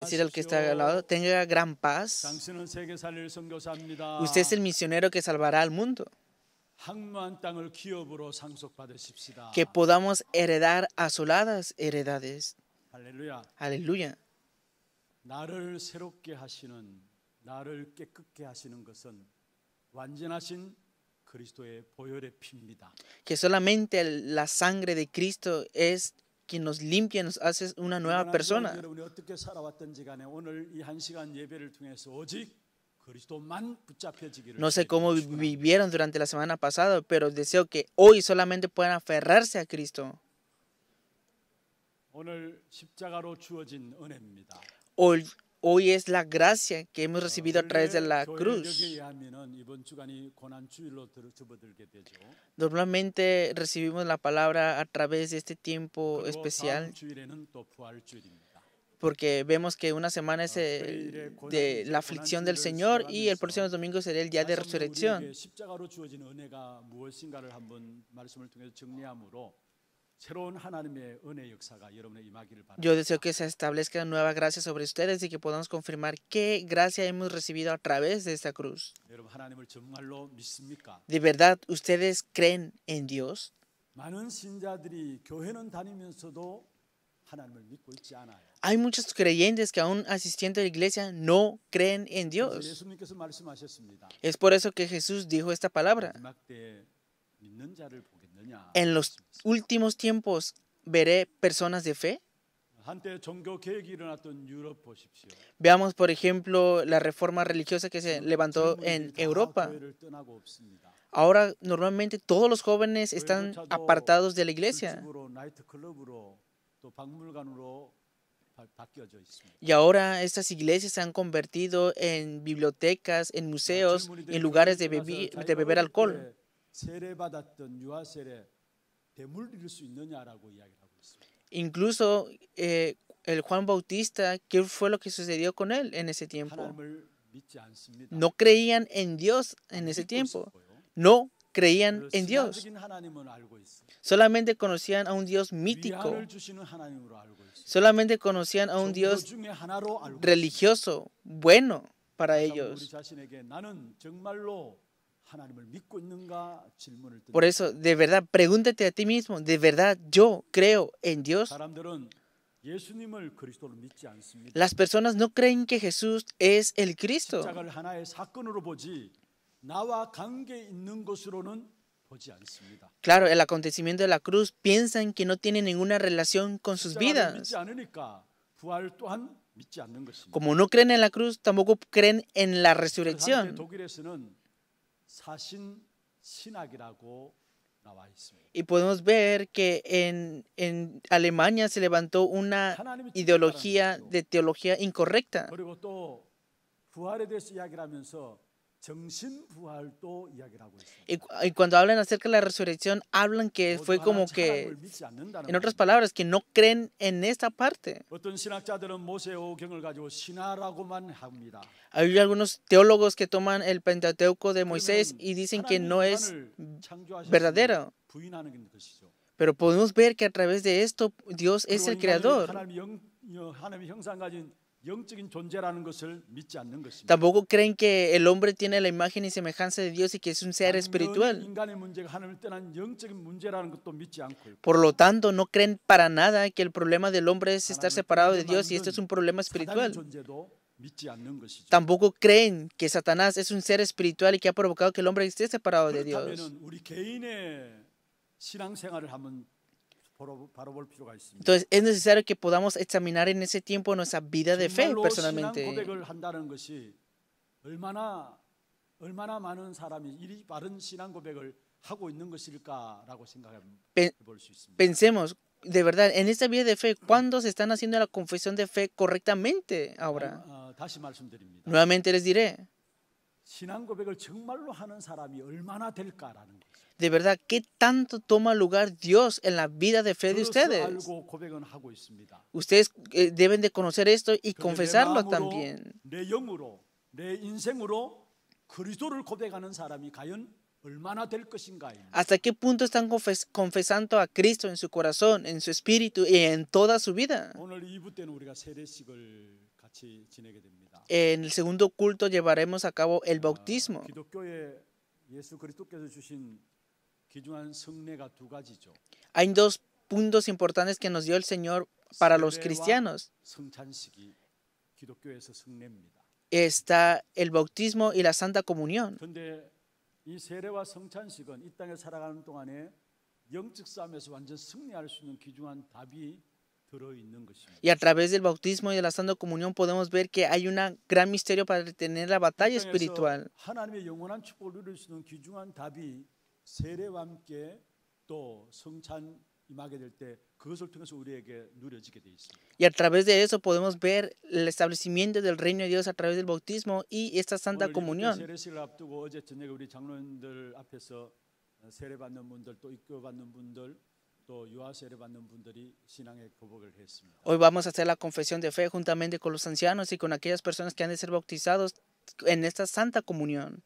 decir al que está al lado, tenga gran paz. Usted es el misionero que salvará al mundo. Que podamos heredar asoladas heredades. Aleluya. Aleluya. Que solamente la sangre de Cristo es quien nos limpia, nos hace una nueva persona. No sé cómo vivieron durante la semana pasada, pero deseo que hoy solamente puedan aferrarse a Cristo. Hoy, Hoy es la gracia que hemos recibido a través de la cruz. Normalmente recibimos la palabra a través de este tiempo especial porque vemos que una semana es eh, de la aflicción del Señor y el próximo domingo será el día de resurrección. Yo deseo que se establezca nueva gracia sobre ustedes y que podamos confirmar qué gracia hemos recibido a través de esta cruz. ¿De verdad ustedes creen en Dios? Hay muchos creyentes que aún asistiendo a la iglesia no creen en Dios. Es por eso que Jesús dijo esta palabra. En los últimos tiempos veré personas de fe. Veamos, por ejemplo, la reforma religiosa que se levantó en Europa. Ahora, normalmente todos los jóvenes están apartados de la iglesia. Y ahora estas iglesias se han convertido en bibliotecas, en museos, en lugares de, beber alcohol. Incluso eh, el Juan Bautista, ¿qué fue lo que sucedió con él en ese tiempo? No creían en Dios en ese tiempo. No creían en Dios. Solamente conocían a un Dios mítico. Solamente conocían a un Dios religioso, bueno para ellos. Por eso, de verdad, pregúntate a ti mismo, ¿de verdad yo creo en Dios? Las personas no creen que Jesús es el Cristo. Claro, el acontecimiento de la cruz piensan que no tiene ninguna relación con sus vidas. Como no creen en la cruz, tampoco creen en la resurrección. Y podemos ver que en, Alemania se levantó una ideología de teología incorrecta. Y, cuando hablan acerca de la resurrección, hablan que fue como que, en otras palabras, que no creen en esta parte. Hay algunos teólogos que toman el Pentateuco de Moisés y dicen que no es verdadero. Pero podemos ver que a través de esto Dios es el creador. Tampoco creen que el hombre tiene la imagen y semejanza de Dios y que es un ser espiritual. Por lo tanto, no creen para nada que el problema del hombre es estar separado de Dios y este es un problema espiritual. Tampoco creen que Satanás es un ser espiritual y que ha provocado que el hombre esté separado de Dios. Entonces es necesario que podamos examinar en ese tiempo nuestra vida de fe personalmente. Pensemos de verdad en esta vida de fe cuándo se están haciendo la confesión de fe correctamente ahora. Nuevamente les diré de verdad qué tanto toma lugar Dios en la vida de fe de ustedes. Ustedes eh, deben de conocer esto y confesarlo también. ¿Hasta qué punto están confesando a Cristo en su corazón, en su espíritu y en toda su vida? En el segundo culto llevaremos a cabo el bautismo. Hay dos puntos importantes que nos dio el Señor para los cristianos. Está el bautismo y la Santa Comunión. Y a través del bautismo y de la Santa Comunión podemos ver que hay un gran misterio para tener la batalla espiritual. Y a través de eso podemos ver el establecimiento del reino de Dios a través del bautismo y esta santa comunión. Hoy vamos a hacer la confesión de fe juntamente con los ancianos y con aquellas personas que han de ser bautizados en esta santa comunión.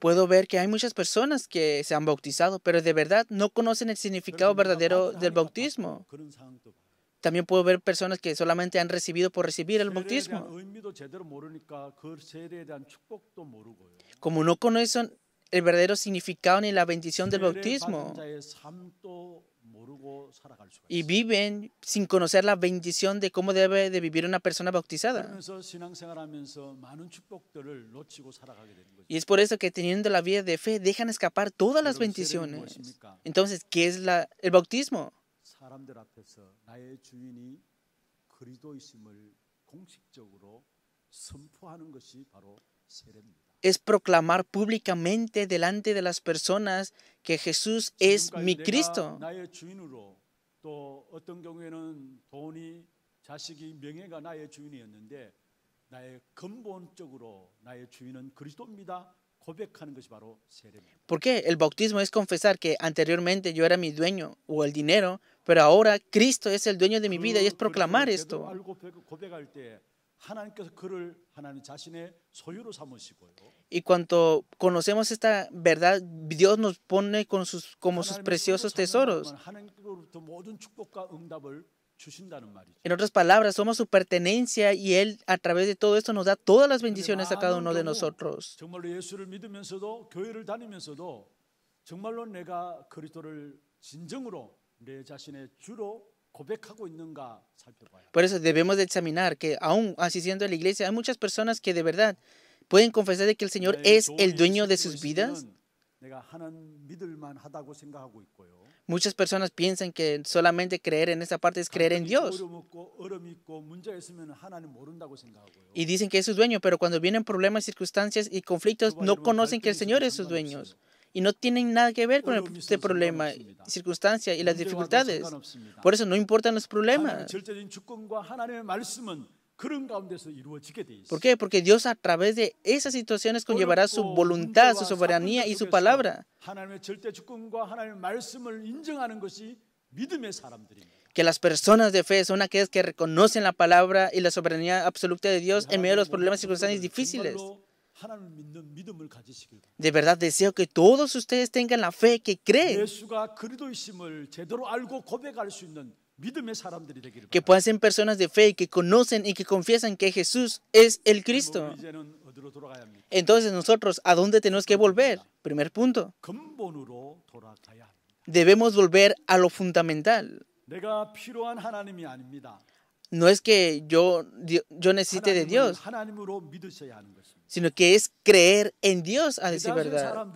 Puedo ver que hay muchas personas que se han bautizado, pero de verdad no conocen el significado verdadero del bautismo. También puedo ver personas que solamente han recibido por recibir el bautismo. Como no conocen el verdadero significado ni la bendición del bautismo y viven sin conocer la bendición de cómo debe de vivir una persona bautizada. Y es por eso que teniendo la vida de fe dejan escapar todas las bendiciones. Entonces, ¿qué es la, el bautismo? es proclamar públicamente delante de las personas que Jesús es mi Cristo. ¿Por qué? El bautismo es confesar que anteriormente yo era mi dueño o el dinero, pero ahora Cristo es el dueño de mi vida y es proclamar esto. Y cuando conocemos esta verdad, Dios nos pone como sus preciosos tesoros. En otras palabras, somos su pertenencia y Él a través de todo esto nos da todas las bendiciones a cada uno de nosotros. Por eso debemos de examinar que aún asistiendo a la iglesia hay muchas personas que de verdad pueden confesar de que el Señor es el dueño de sus vidas. Muchas personas piensan que solamente creer en esa parte es creer en Dios. Y dicen que es su dueño, pero cuando vienen problemas, circunstancias y conflictos, no conocen que el Señor es su dueño y no tienen nada que ver con este problema, circunstancia y las dificultades. Por eso no importan los problemas. ¿Por qué? Porque Dios a través de esas situaciones conllevará su voluntad, su soberanía y su palabra. Que las personas de fe son aquellas que reconocen la palabra y la soberanía absoluta de Dios en medio de los problemas y circunstancias difíciles. De verdad deseo que todos ustedes tengan la fe que creen. Que puedan ser personas de fe que conocen y que confiesan que Jesús es el Cristo. Entonces nosotros, ¿a dónde tenemos que volver? Primer punto. Debemos volver a lo fundamental no es que yo, yo necesite de Dios, sino que es creer en Dios a decir verdad.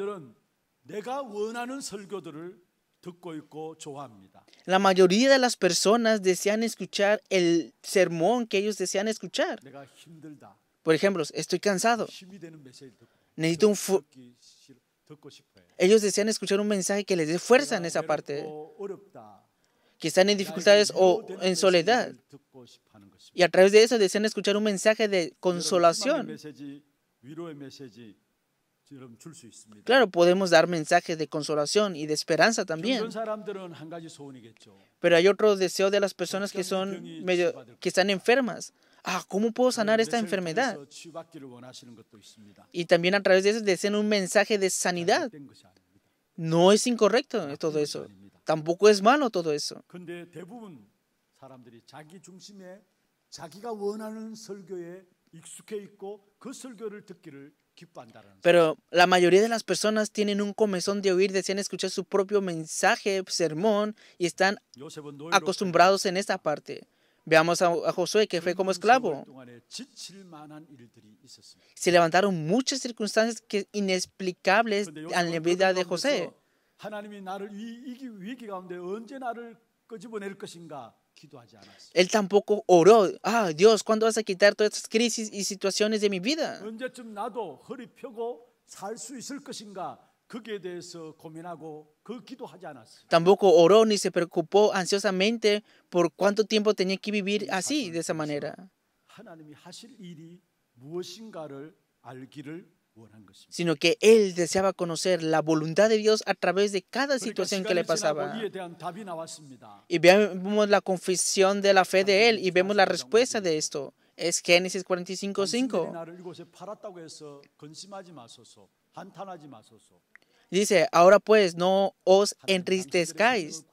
La mayoría de las personas desean escuchar el sermón que ellos desean escuchar. Por ejemplo, estoy cansado. Necesito un... Ellos desean escuchar un mensaje que les dé fuerza en esa parte que están en dificultades o en soledad. Y a través de eso desean escuchar un mensaje de consolación. Claro, podemos dar mensajes de consolación y de esperanza también. Pero hay otro deseo de las personas que son que están enfermas. Ah, ¿cómo puedo sanar esta enfermedad? Y también a través de eso desean un mensaje de sanidad. No es incorrecto todo eso. Tampoco es malo todo eso. Pero la mayoría de las personas tienen un comezón de oír, desean escuchar su propio mensaje, sermón, y están acostumbrados en esta parte. Veamos a, José, Josué, que fue como esclavo. Se levantaron muchas circunstancias que inexplicables en la vida de José. 하나님이 Él tampoco oró, ah Dios, ¿cuándo vas a quitar todas estas crisis y situaciones de mi vida? Tampoco oró ni se preocupó ansiosamente por cuánto tiempo tenía que vivir así, de esa manera sino que él deseaba conocer la voluntad de Dios a través de cada situación que le pasaba. Y vemos la confesión de la fe de él y vemos la respuesta de esto. Es Génesis 45.5. Dice, ahora pues no os entristezcáis,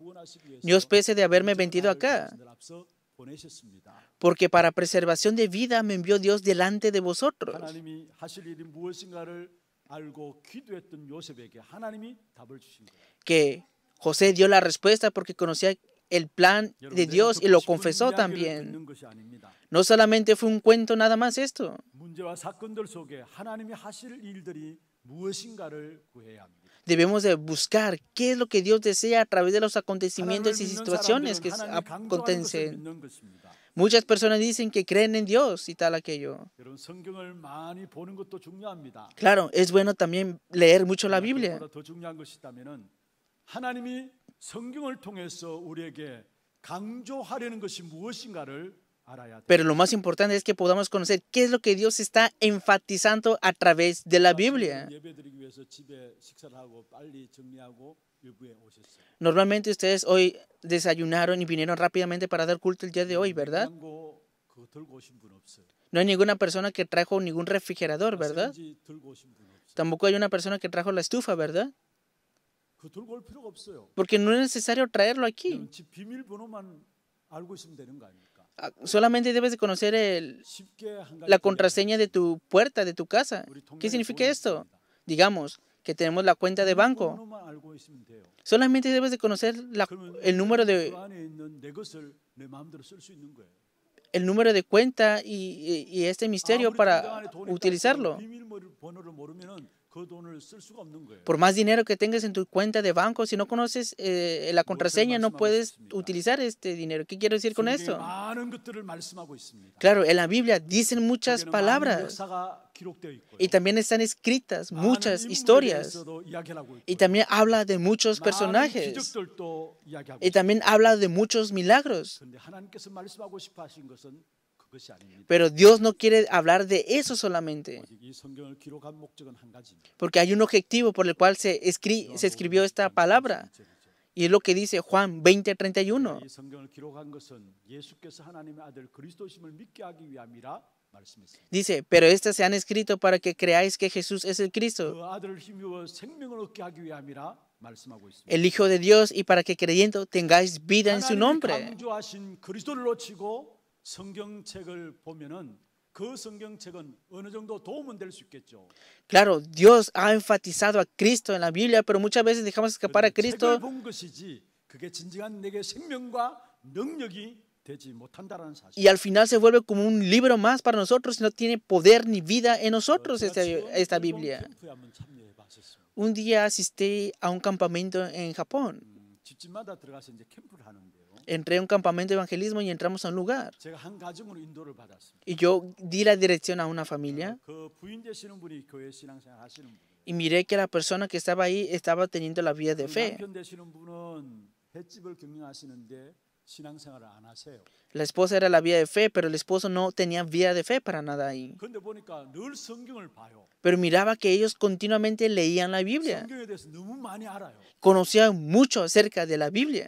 ni os pese de haberme vendido acá porque para preservación de vida me envió Dios delante de vosotros. Que José dio la respuesta porque conocía el plan de Dios y lo confesó también. No solamente fue un cuento nada más esto. Debemos buscar qué es lo que Dios desea a través de los acontecimientos y situaciones que acontecen. Muchas personas dicen que creen en Dios y tal aquello. Claro, es bueno también leer mucho la Biblia. Pero lo más importante es que podamos conocer qué es lo que Dios está enfatizando a través de la Biblia. Normalmente ustedes hoy desayunaron y vinieron rápidamente para dar culto el día de hoy, ¿verdad? No hay ninguna persona que trajo ningún refrigerador, ¿verdad? Tampoco hay una persona que trajo la estufa, ¿verdad? Porque no es necesario traerlo aquí. Ah, solamente debes de conocer la contraseña de tu puerta, de tu casa. ¿Qué significa esto? Digamos, que tenemos la cuenta de banco. Solamente debes de conocer el número de el número de cuenta y este misterio para utilizarlo. Por más dinero que tengas en tu cuenta de banco, si no conoces eh, eh, la contraseña, no puedes utilizar este dinero. ¿Qué quiero decir con esto? Claro, en la Biblia dicen muchas palabras. Y también están escritas muchas historias. Y también habla de muchos personajes. Y también habla de muchos milagros. Pero Dios no quiere hablar de eso solamente. Porque hay un objetivo por el cual se, se escribió esta palabra. Y es lo que dice Juan 20:31. Dice, pero estas se han escrito para que creáis que Jesús es el Cristo, el Hijo de Dios, y para que creyendo tengáis vida en su nombre. Claro, Dios ha enfatizado a Cristo en la Biblia, pero muchas veces dejamos escapar a Cristo. Y al final se vuelve como un libro más para nosotros no tiene poder ni vida en nosotros esta, esta Biblia. Un día asistí a un campamento en Japón. Entré a un campamento de evangelismo y entramos a un lugar. Y yo di la dirección a una familia. Y miré que la persona que estaba ahí estaba teniendo la vida de fe. La esposa era la vida de fe, pero el esposo no tenía vía de fe para nada ahí. Pero miraba que ellos continuamente leían la Biblia. Conocían mucho acerca de la Biblia.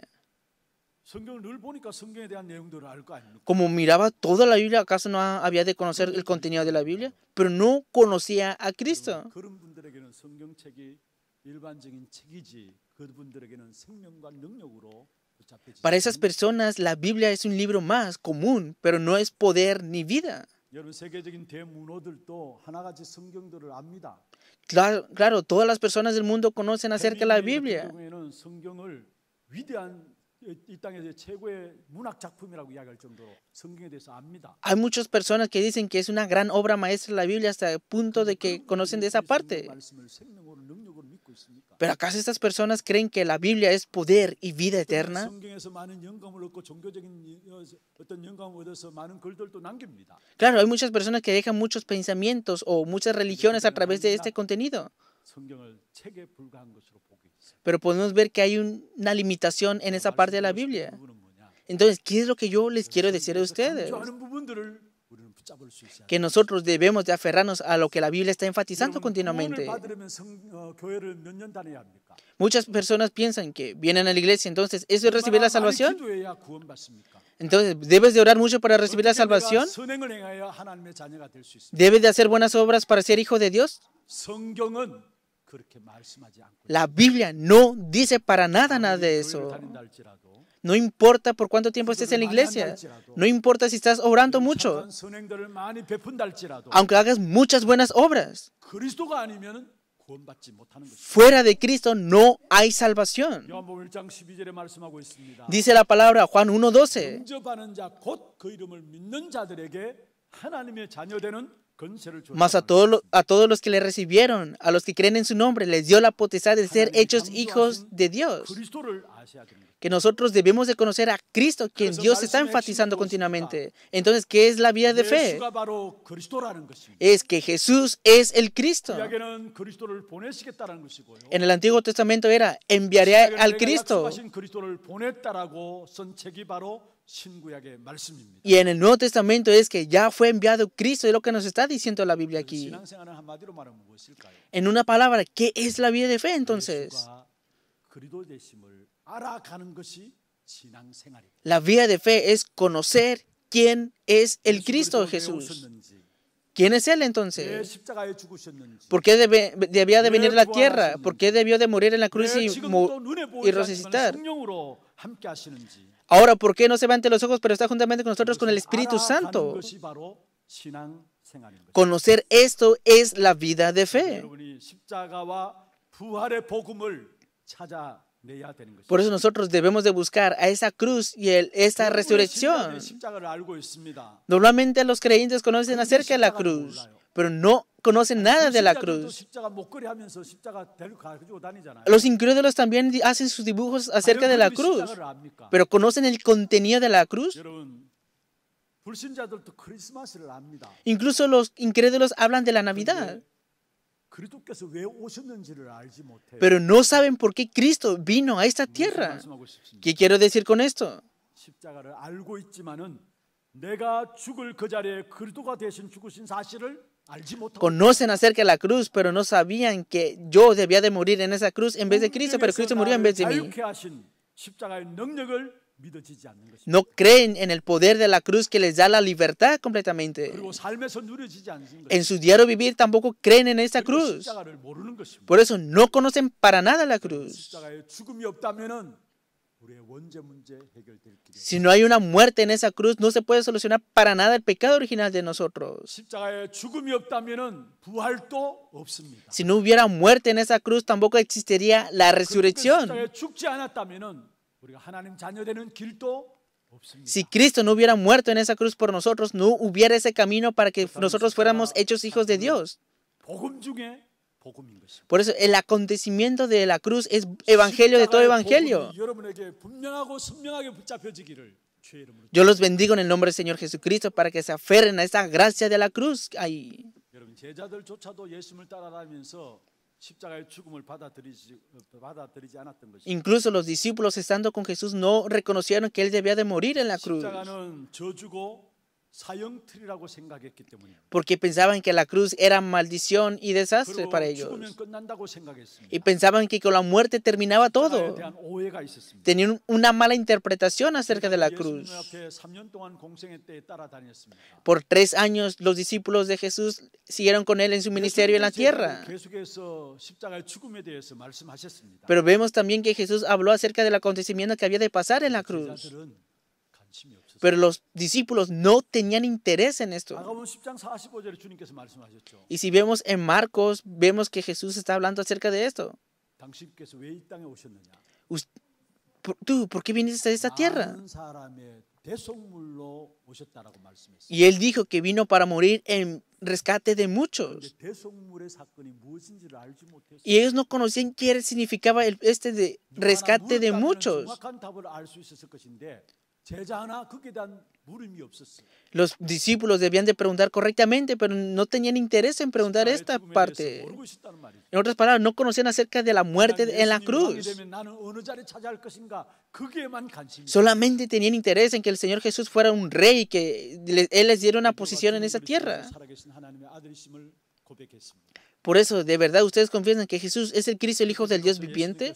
Como miraba toda la Biblia, ¿acaso no había de conocer el contenido de la Biblia? Pero no conocía a Cristo. Para esas personas, la Biblia es un libro más común, pero no es poder ni vida. Claro, todas las personas del mundo conocen acerca de la Biblia. Hay muchas personas que dicen que es una gran obra maestra la Biblia hasta el punto de que conocen de esa parte. Pero acaso estas personas creen que la Biblia es poder y vida eterna? Claro, hay muchas personas que dejan muchos pensamientos o muchas religiones a través de este contenido. Pero podemos ver que hay una limitación en esa parte de la Biblia. Entonces, ¿qué es lo que yo les quiero decir a ustedes? Que nosotros debemos de aferrarnos a lo que la Biblia está enfatizando continuamente. Muchas personas piensan que vienen a la iglesia, entonces, ¿eso es recibir la salvación? Entonces, ¿debes de orar mucho para recibir la salvación? ¿Debes de hacer buenas obras para ser hijo de Dios? La Biblia no dice para nada nada de eso. No importa por cuánto tiempo estés en la iglesia. No importa si estás obrando mucho. Aunque hagas muchas buenas obras. Fuera de Cristo no hay salvación. Dice la palabra Juan 1.12. Mas a todos, a todos los que le recibieron, a los que creen en su nombre, les dio la potestad de ser hechos hijos de Dios que nosotros debemos de conocer a Cristo, quien Dios está enfatizando continuamente. Entonces, ¿qué es la vida de fe? Es que Jesús es el Cristo. En el Antiguo Testamento era, enviaré al Cristo. Y en el Nuevo Testamento es que ya fue enviado Cristo, es lo que nos está diciendo la Biblia aquí. En una palabra, ¿qué es la vida de fe entonces? La vida de fe es conocer quién es el Cristo de Jesús. ¿Quién es Él entonces? ¿Por qué debía de venir a la tierra? ¿Por qué debió de morir en la cruz y, resucitar? Ahora, ¿por qué no se va ante los ojos, pero está juntamente con nosotros con el Espíritu Santo? Conocer esto es la vida de fe. Por eso nosotros debemos de buscar a esa cruz y a esa resurrección. Normalmente los creyentes conocen acerca de la cruz, pero no conocen nada de la cruz. Los incrédulos también hacen sus dibujos acerca de la cruz, pero conocen el contenido de la cruz. Incluso los incrédulos hablan de la Navidad. Pero no saben por qué Cristo vino a esta tierra. ¿Qué quiero decir con esto? Conocen acerca de la cruz, pero no sabían que yo debía de morir en esa cruz en vez de Cristo, pero Cristo murió en vez de mí. No creen en el poder de la cruz que les da la libertad completamente. En su diario vivir tampoco creen en esa cruz. Por eso no conocen para nada la cruz. Si no hay una muerte en esa cruz, no se puede solucionar para nada el pecado original de nosotros. Si no hubiera muerte en esa cruz, tampoco existiría la resurrección. Si Cristo no hubiera muerto en esa cruz por nosotros, no hubiera ese camino para que nosotros fuéramos hechos hijos de Dios. Por eso el acontecimiento de la cruz es evangelio de todo evangelio. Yo los bendigo en el nombre del Señor Jesucristo para que se aferren a esa gracia de la cruz ahí. Incluso los discípulos estando con Jesús no reconocieron que él debía de morir en la cruz porque pensaban que la cruz era maldición y desastre para ellos. Y pensaban que con la muerte terminaba todo. Tenían una mala interpretación acerca de la cruz. Por tres años los discípulos de Jesús siguieron con él en su ministerio en la tierra. Pero vemos también que Jesús habló acerca del acontecimiento que había de pasar en la cruz. Pero los discípulos no tenían interés en esto. Y si vemos en Marcos, vemos que Jesús está hablando acerca de esto. Tú, ¿por qué viniste a esta tierra? Y él dijo que vino para morir en rescate de muchos. Y ellos no conocían qué significaba este de rescate de muchos. Los discípulos debían de preguntar correctamente, pero no tenían interés en preguntar esta parte. En otras palabras, no conocían acerca de la muerte en la cruz. Solamente tenían interés en que el Señor Jesús fuera un rey, que Él les diera una posición en esa tierra. Por eso, ¿de verdad ustedes confiesan que Jesús es el Cristo, el Hijo del Dios viviente?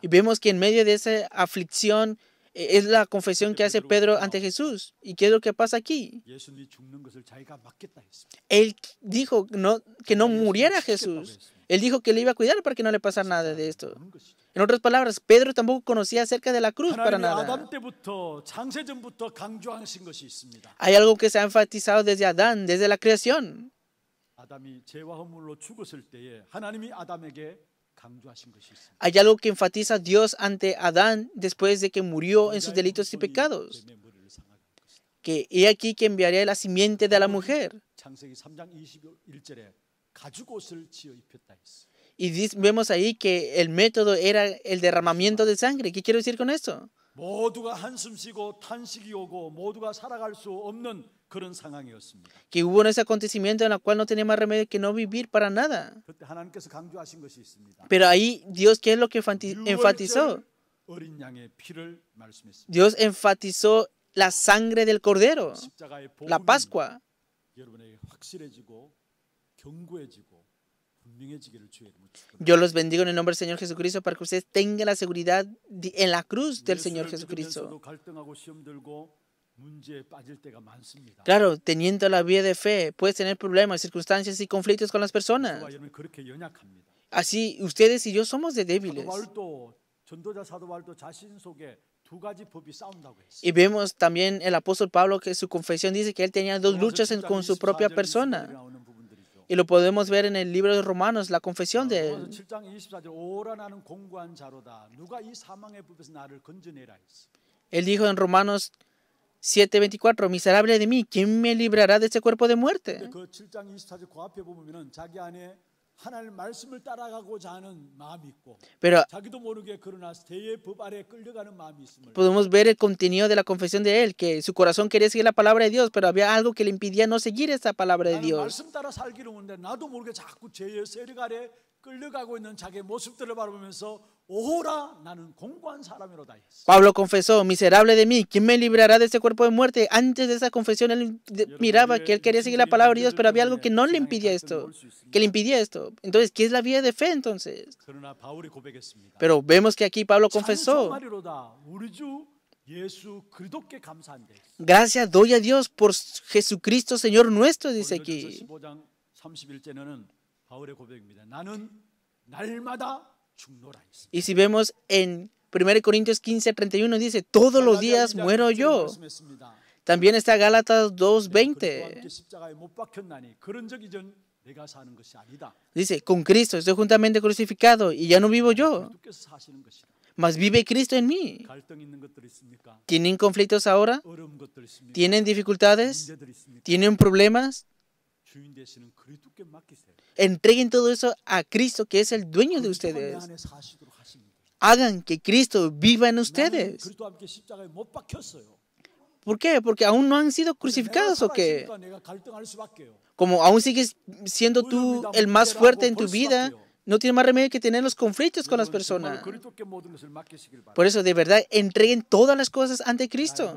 Y vemos que en medio de esa aflicción eh, es la confesión que hace Pedro ante Jesús. ¿Y qué es lo que pasa aquí? Él dijo no, que no muriera Jesús. Él dijo que le iba a cuidar para que no le pasara nada de esto. En otras palabras, Pedro tampoco conocía acerca de la cruz para nada. Hay algo que se ha enfatizado desde Adán, desde la creación. Hay algo que enfatiza Dios ante Adán después de que murió en sus delitos y pecados. Que he aquí que enviaré la simiente de la mujer. Y vemos ahí que el método era el derramamiento de sangre. ¿Qué quiero decir con esto? Que hubo en ese acontecimiento en el cual no tenía más remedio que no vivir para nada. Pero ahí Dios qué es lo que enfatizó? Dios enfatizó la sangre del cordero, la Pascua. Yo los bendigo en el nombre del Señor Jesucristo para que ustedes tengan la seguridad en la cruz del Señor Jesucristo. Claro, teniendo la vía de fe, puedes tener problemas, circunstancias y conflictos con las personas. Así, ustedes y yo somos de débiles. Y vemos también el apóstol Pablo que su confesión dice que él tenía dos luchas con su propia persona. Y lo podemos ver en el libro de Romanos, la confesión de él. Él dijo en Romanos 7:24, miserable de mí, ¿quién me librará de este cuerpo de muerte? Pero podemos ver el contenido de la confesión de él, que su corazón quería seguir la palabra de Dios, pero había algo que le impidía no seguir esa palabra de Dios. Pablo confesó, miserable de mí, ¿quién me librará de este cuerpo de muerte? Antes de esa confesión él miraba que él quería seguir la palabra de Dios, pero había algo que no le impidía esto, que le impidía esto. Entonces, ¿qué es la vía de fe entonces? Pero vemos que aquí Pablo confesó. Gracias doy a Dios por Jesucristo Señor nuestro, dice aquí. Y si vemos en 1 Corintios 15, 31 dice, todos los días muero yo. También está Gálatas 2.20. Dice, con Cristo estoy juntamente crucificado y ya no vivo yo, mas vive Cristo en mí. ¿Tienen conflictos ahora? ¿Tienen dificultades? ¿Tienen problemas? Entreguen todo eso a Cristo, que es el dueño de ustedes. Hagan que Cristo viva en ustedes. ¿Por qué? Porque aún no han sido crucificados o qué. Como aún sigues siendo tú el más fuerte en tu vida, no tiene más remedio que tener los conflictos con las personas. Por eso, de verdad, entreguen todas las cosas ante Cristo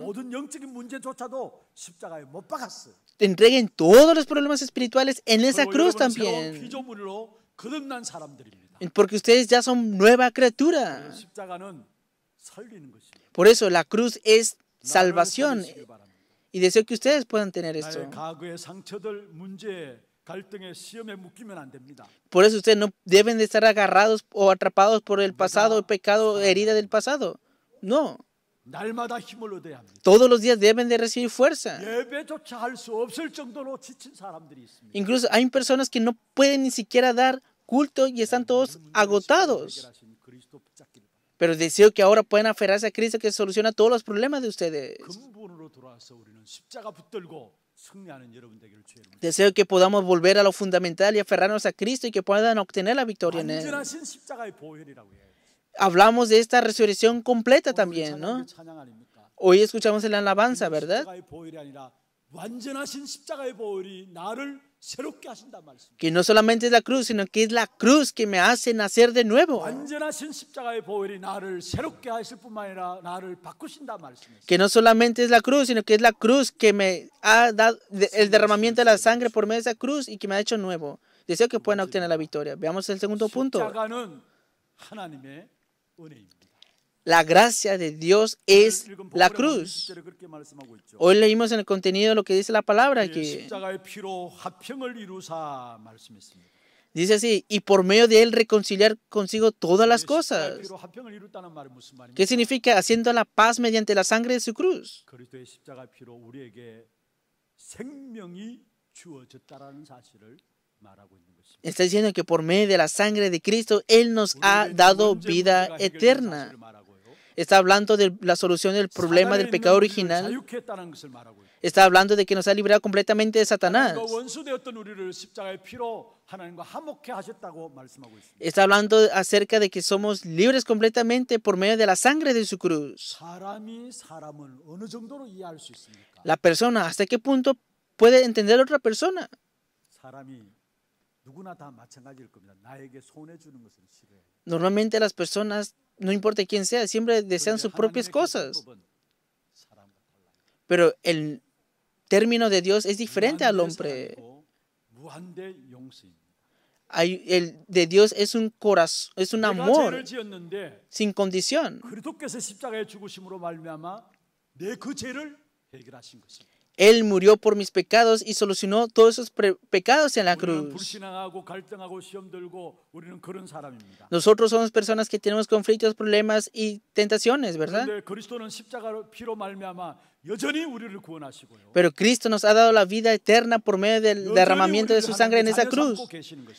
entreguen todos los problemas espirituales en esa cruz también. Porque ustedes ya son nueva criatura. Por eso la cruz es salvación. Y deseo que ustedes puedan tener esto. Por eso ustedes no deben de estar agarrados o atrapados por el pasado, el pecado, herida del pasado. No. Todos los días deben de recibir fuerza. Incluso hay personas que no pueden ni siquiera dar culto y están todos agotados. Pero deseo que ahora puedan aferrarse a Cristo que soluciona todos los problemas de ustedes. Deseo que podamos volver a lo fundamental y aferrarnos a Cristo y que puedan obtener la victoria en Él hablamos de esta resurrección completa también, ¿no? Hoy escuchamos la alabanza, ¿verdad? Que no solamente es la cruz, sino que es la cruz que me hace nacer de nuevo. Que no solamente es la cruz, sino que es la cruz que me ha dado el derramamiento de la sangre por medio de esa cruz y que me ha hecho nuevo. Deseo que puedan obtener la victoria. Veamos el segundo punto. La gracia de Dios es la cruz. Hoy leímos en el contenido lo que dice la palabra que dice así, y por medio de él reconciliar consigo todas las cosas. ¿Qué significa haciendo la paz mediante la sangre de su cruz? Está diciendo que por medio de la sangre de Cristo, Él nos ha dado vida eterna. Está hablando de la solución del problema del pecado original. Está hablando de que nos ha librado completamente de Satanás. Está hablando acerca de que somos libres completamente por medio de la sangre de su cruz. La persona, ¿hasta qué punto puede entender otra persona? Normalmente las personas, no importa quién sea, siempre desean sus propias cosas. Pero el término de Dios es diferente al hombre. el de Dios es un corazón, es un amor sin condición. Él murió por mis pecados y solucionó todos esos pecados en la cruz. Nosotros somos personas que tenemos conflictos, problemas y tentaciones, ¿verdad? Pero Cristo nos ha dado la vida eterna por medio del derramamiento de su sangre en esa cruz.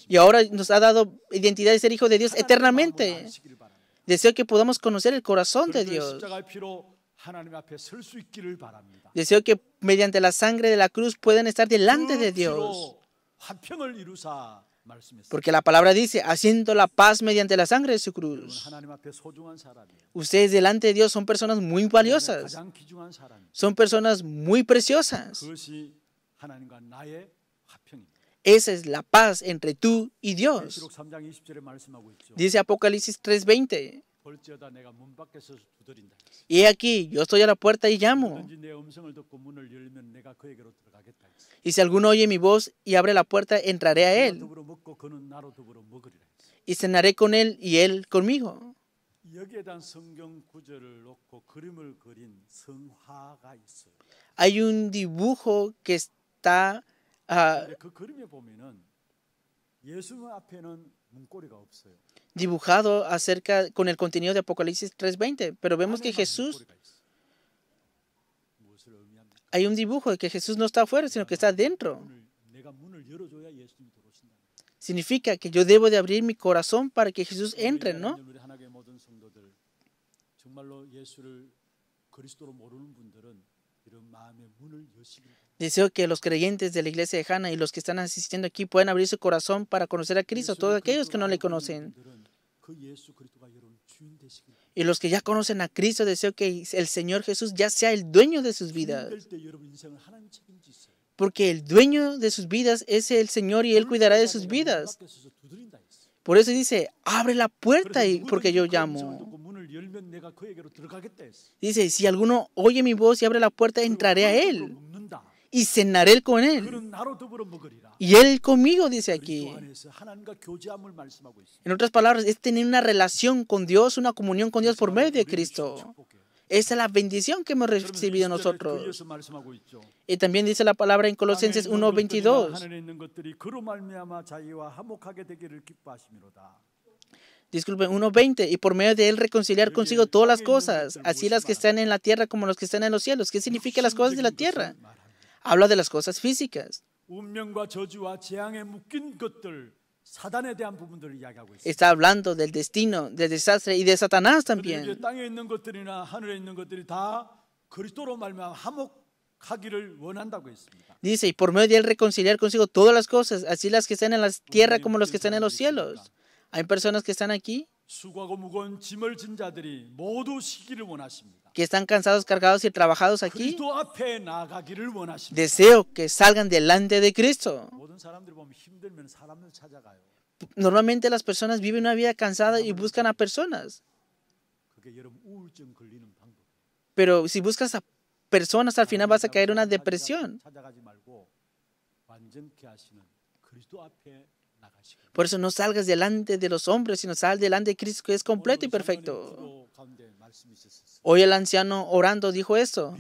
Y ahora nos ha dado identidad de ser hijo de Dios eternamente. Deseo que podamos conocer el corazón de Dios. Deseo que mediante la sangre de la cruz puedan estar delante de Dios. Porque la palabra dice, haciendo la paz mediante la sangre de su cruz. Ustedes delante de Dios son personas muy valiosas. Son personas muy preciosas. Esa es la paz entre tú y Dios. Dice Apocalipsis 3:20. Y aquí, yo estoy a la puerta y llamo. Y si alguno oye mi voz y abre la puerta, entraré a él. Y cenaré con él y él conmigo. Hay un dibujo que está... Ah, dibujado acerca con el contenido de Apocalipsis 3.20, pero vemos que Jesús, hay un dibujo de que Jesús no está afuera, sino que está dentro. Significa que yo debo de abrir mi corazón para que Jesús entre, ¿no? Deseo que los creyentes de la iglesia de Hanna y los que están asistiendo aquí puedan abrir su corazón para conocer a Cristo, a todos aquellos que no le conocen. Y los que ya conocen a Cristo, deseo que el Señor Jesús ya sea el dueño de sus vidas. Porque el dueño de sus vidas es el Señor y Él cuidará de sus vidas. Por eso dice, abre la puerta y porque yo llamo. Dice, si alguno oye mi voz y abre la puerta, entraré a Él y cenaré con él. Y él conmigo, dice aquí. En otras palabras, es tener una relación con Dios, una comunión con Dios por medio de Cristo. Esa es la bendición que hemos recibido nosotros. Y también dice la palabra en Colosenses 1.22 disculpen, 1.20, y por medio de él reconciliar consigo todas las cosas, así las que están en la tierra como las que están en los cielos. ¿Qué significa las cosas de la tierra? habla de las cosas físicas. Está hablando del destino, del desastre y de Satanás también. Dice, y por medio de él reconciliar consigo todas las cosas, así las que están en la tierra como las que están en los cielos. Hay personas que están aquí que están cansados, cargados y trabajados aquí, deseo que salgan delante de Cristo. Normalmente las personas viven una vida cansada y buscan a personas. Pero si buscas a personas, al final vas a caer en una depresión. Por eso no salgas delante de los hombres, sino sal delante de Cristo, que es completo y perfecto. Hoy el anciano orando dijo esto.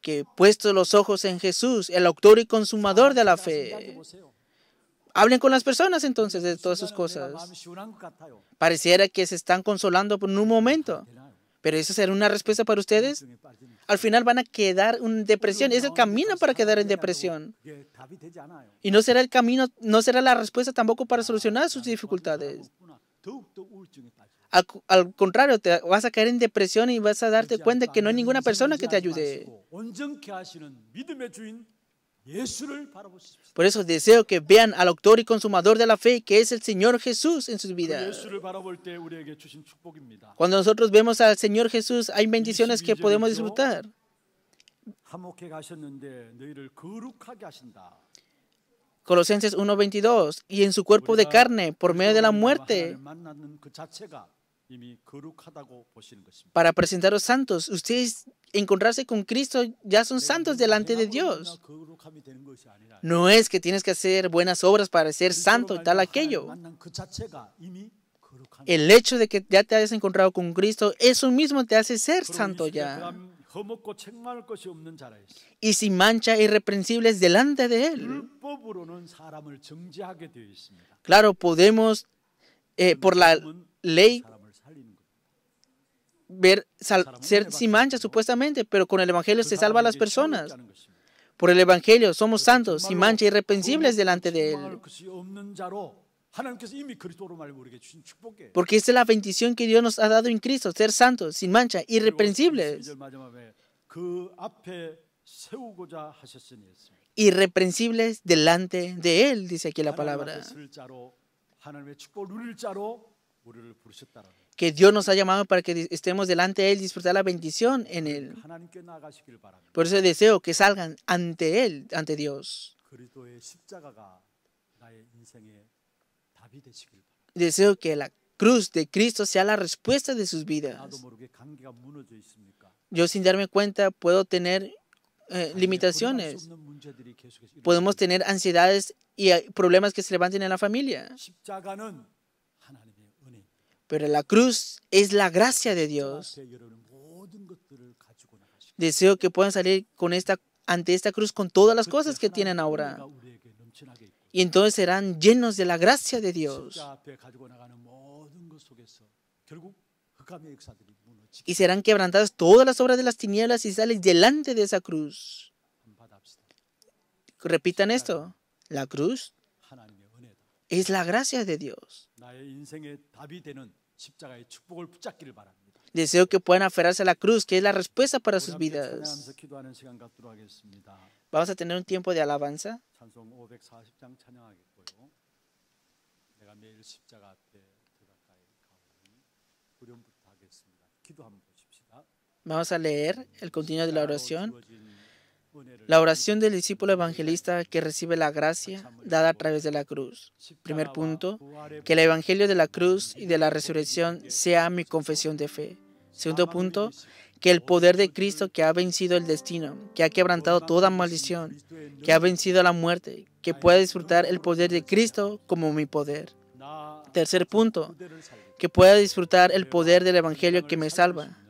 Que puesto los ojos en Jesús, el autor y consumador de la fe. Hablen con las personas entonces de todas sus cosas. Pareciera que se están consolando por un momento. Pero esa será una respuesta para ustedes. Al final van a quedar en depresión. Es el camino para quedar en depresión. Y no será el camino, no será la respuesta tampoco para solucionar sus dificultades. Al, contrario, vas a caer en depresión y vas a darte cuenta que no hay ninguna persona que te ayude. Por eso deseo que vean al autor y consumador de la fe, que es el Señor Jesús en sus vidas. Cuando nosotros vemos al Señor Jesús, hay bendiciones que podemos disfrutar. Colosenses 1:22, y en su cuerpo de carne, por medio de la muerte, para presentaros santos, ustedes encontrarse con Cristo ya son santos delante de Dios. No es que tienes que hacer buenas obras para ser santo y tal aquello. El hecho de que ya te hayas encontrado con Cristo, eso mismo te hace ser santo ya. Y sin mancha e irreprensibles delante de Él. Claro, podemos, eh, por la ley, ser sin mancha supuestamente, pero con el Evangelio se salva a las personas. Por el Evangelio somos santos, sin mancha, irreprensibles delante de Él. Porque esta es la bendición que Dios nos ha dado en Cristo, ser santos, sin mancha, irreprensibles. Irreprensibles delante de Él, dice aquí la palabra que Dios nos ha llamado para que estemos delante de Él, disfrutar la bendición en Él. Por eso deseo que salgan ante Él, ante Dios. Deseo que la cruz de Cristo sea la respuesta de sus vidas. Yo sin darme cuenta puedo tener eh, limitaciones. Podemos tener ansiedades y eh, problemas que se levanten en la familia. Pero la cruz es la gracia de Dios. Deseo que puedan salir con esta, ante esta cruz con todas las cosas que tienen ahora. Y entonces serán llenos de la gracia de Dios. Y serán quebrantadas todas las obras de las tinieblas y sales delante de esa cruz. Repitan esto. La cruz es la gracia de Dios. Deseo que puedan aferrarse a la cruz, que es la respuesta para sus vidas. Vamos a tener un tiempo de alabanza. Vamos a leer el continuo de la oración. La oración del discípulo evangelista que recibe la gracia dada a través de la cruz. Primer punto, que el Evangelio de la cruz y de la resurrección sea mi confesión de fe. Segundo punto, que el poder de Cristo que ha vencido el destino, que ha quebrantado toda maldición, que ha vencido la muerte, que pueda disfrutar el poder de Cristo como mi poder. Tercer punto, que pueda disfrutar el poder del Evangelio que me salva,